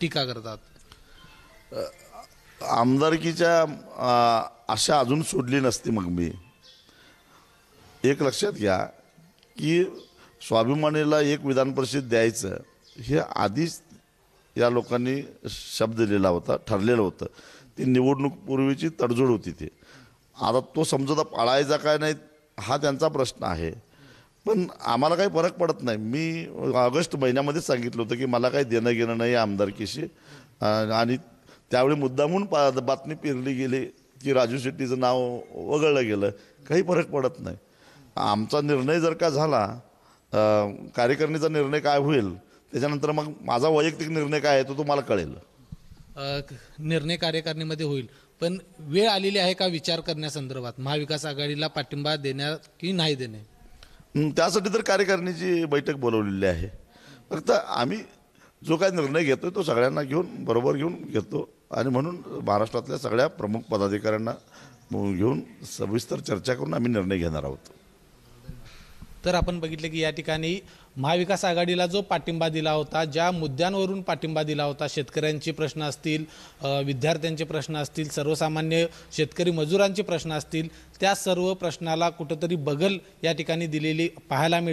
टीका करतात आमदारकीच्या आशा अजून सोडली नसती मग मी एक लक्षात घ्या की स्वाभिमानीला एक विधान परिषद द्यायचं हे आधीच या लोकांनी शब्द दिलेला होता ठरलेलं होतं ती निवडणूकपूर्वीची तडजोड होती ती आता तो समजोता पाळायचा काय नाही हा त्यांचा प्रश्न आहे पण आम्हाला काही फरक पडत नाही मी ऑगस्ट महिन्यामध्येच सांगितलं होतं की मला काही देणं घेणं नाही आमदारकीशी आणि त्यावेळी मुद्दा म्हणून बातमी पेरली गेली की राजू शेट्टीचं नाव वगळलं गेलं काही फरक पडत नाही आमचा निर्णय जर का झाला कार्यकारिणीचा निर्णय काय होईल त्याच्यानंतर मग माझा वैयक्तिक निर्णय काय आहे तो तुम्हाला कळेल निर्णय कार्यकारिणीमध्ये होईल पण वेळ आलेली आहे का विचार करण्यासंदर्भात महाविकास आघाडीला पाठिंबा देण्यात की नाही देणे त्यासाठी तर कार्यकारिणीची बैठक बोलवलेली आहे फक्त आम्ही जो काय निर्णय घेतो तो सगळ्यांना घेऊन बरोबर घेऊन घेतो आणि म्हणून महाराष्ट्रातल्या सगळ्या प्रमुख पदाधिकाऱ्यांना घेऊन सविस्तर चर्चा करून आम्ही निर्णय घेणार आहोत तर आपण बघितले की या ठिकाणी महाविकास आघाडीला जो पाठिंबा दिला होता ज्या मुद्द्यांवरून पाठिंबा दिला होता शेतकऱ्यांचे प्रश्न असतील विद्यार्थ्यांचे प्रश्न असतील सर्वसामान्य शेतकरी मजुरांचे प्रश्न असतील त्या सर्व प्रश्नाला कुठंतरी बगल या ठिकाणी दिलेली पाहायला मिळते